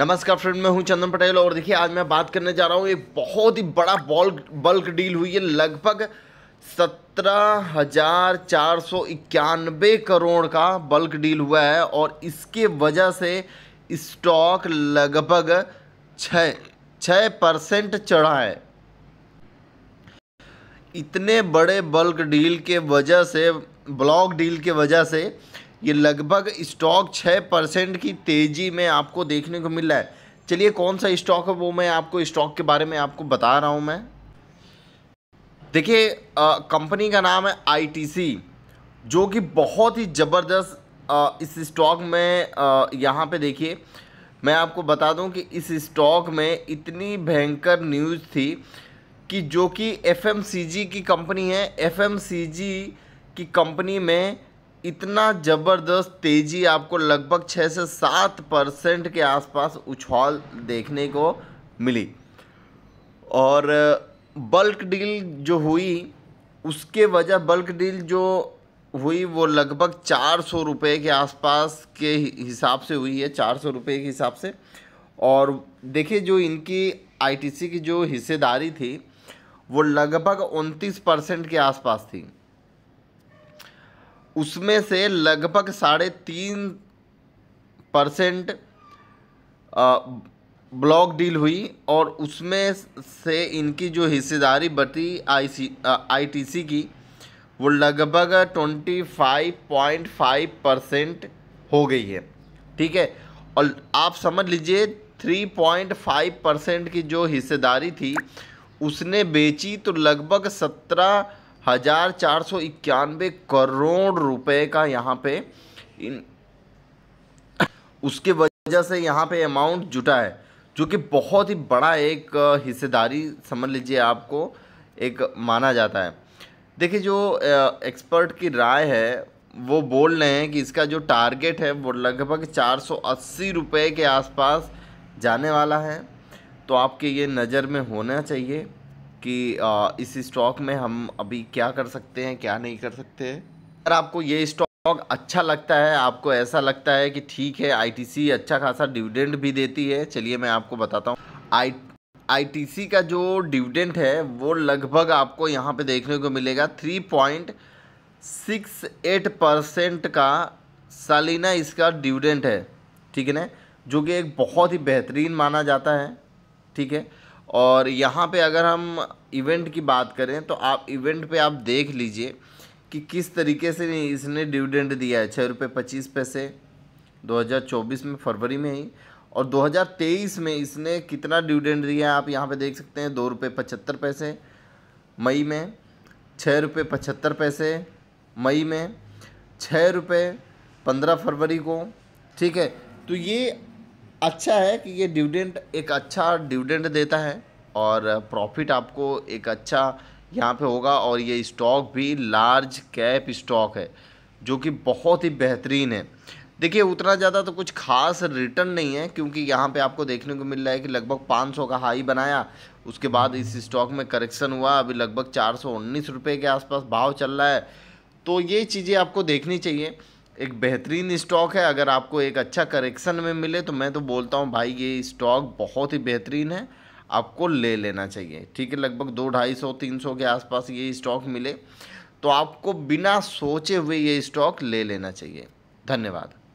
नमस्कार फ्रेंड मैं हूं चंदन पटेल और देखिए आज मैं बात करने जा रहा हूं एक बहुत ही बड़ा बॉल बल्क डील हुई है लगभग सत्रह हजार चार सौ इक्यानबे करोड़ का बल्क डील हुआ है और इसके वजह से स्टॉक लगभग छ परसेंट चढ़ा है इतने बड़े बल्क डील के वजह से ब्लॉक डील के वजह से ये लगभग स्टॉक छः परसेंट की तेज़ी में आपको देखने को मिल रहा है चलिए कौन सा स्टॉक है वो मैं आपको स्टॉक के बारे में आपको बता रहा हूँ मैं देखिए कंपनी का नाम है आईटीसी जो कि बहुत ही ज़बरदस्त इस स्टॉक में यहाँ पे देखिए मैं आपको बता दूँ कि इस स्टॉक में इतनी भयंकर न्यूज़ थी कि जो कि एफएमसीजी की कंपनी है एफएमसीजी की कंपनी में इतना ज़बरदस्त तेज़ी आपको लगभग छः से सात परसेंट के आसपास उछाल देखने को मिली और बल्क डील जो हुई उसके वजह बल्क डील जो हुई वो लगभग चार सौ रुपये के आसपास के हिसाब से हुई है चार सौ रुपये के हिसाब से और देखिए जो इनकी आईटीसी की जो हिस्सेदारी थी वो लगभग उनतीस परसेंट के आसपास थी उसमें से लगभग साढ़े तीन परसेंट ब्लॉक डील हुई और उसमें से इनकी जो हिस्सेदारी बटी आईसी सी की वो लगभग twenty five point five percent हो गई है ठीक है और आप समझ लीजिए थ्री पॉइंट फाइव परसेंट की जो हिस्सेदारी थी उसने बेची तो लगभग सत्रह हजार चार सौ इक्यानवे करोड़ रुपए का यहाँ पे इन उसके वजह से यहाँ पे अमाउंट जुटा है जो कि बहुत ही बड़ा एक हिस्सेदारी समझ लीजिए आपको एक माना जाता है देखिए जो एक्सपर्ट की राय है वो बोल रहे हैं कि इसका जो टारगेट है वो लगभग चार सौ अस्सी रुपये के आसपास जाने वाला है तो आपके ये नज़र में होना चाहिए कि इस स्टॉक में हम अभी क्या कर सकते हैं क्या नहीं कर सकते अगर आपको ये स्टॉक अच्छा लगता है आपको ऐसा लगता है कि ठीक है आईटीसी अच्छा खासा डिविडेंड भी देती है चलिए मैं आपको बताता हूँ आई आईटीसी का जो डिविडेंड है वो लगभग आपको यहाँ पे देखने को मिलेगा three point six eight percent का सालीना इसका डिविडेंड है ठीक है ना जो कि एक बहुत ही बेहतरीन माना जाता है ठीक है और यहाँ पे अगर हम इवेंट की बात करें तो आप इवेंट पे आप देख लीजिए कि किस तरीके से इसने डिविडेंड दिया है छः रुपये पच्चीस पैसे 2024 में फरवरी में ही और 2023 में इसने कितना डिविडेंड दिया है आप यहाँ पे देख सकते हैं दो रुपये पचहत्तर पैसे मई में छः रुपये पचहत्तर पैसे मई में छः रुपये पंद्रह फरवरी को ठीक है तो ये अच्छा है कि ये डिविडेंड एक अच्छा डिविडेंड देता है और प्रॉफिट आपको एक अच्छा यहाँ पे होगा और ये स्टॉक भी लार्ज कैप स्टॉक है जो कि बहुत ही बेहतरीन है देखिए उतना ज़्यादा तो कुछ खास रिटर्न नहीं है क्योंकि यहाँ पे आपको देखने को मिल रहा है कि लगभग 500 का हाई बनाया उसके बाद इस स्टॉक में करेक्शन हुआ अभी लगभग चार सौ के आसपास भाव चल रहा है तो ये चीज़ें आपको देखनी चाहिए एक बेहतरीन स्टॉक है अगर आपको एक अच्छा करेक्शन में मिले तो मैं तो बोलता हूँ भाई ये स्टॉक बहुत ही बेहतरीन है आपको ले लेना चाहिए ठीक है लगभग दो ढाई सौ तीन सौ के आसपास ये स्टॉक मिले तो आपको बिना सोचे हुए ये स्टॉक ले लेना चाहिए धन्यवाद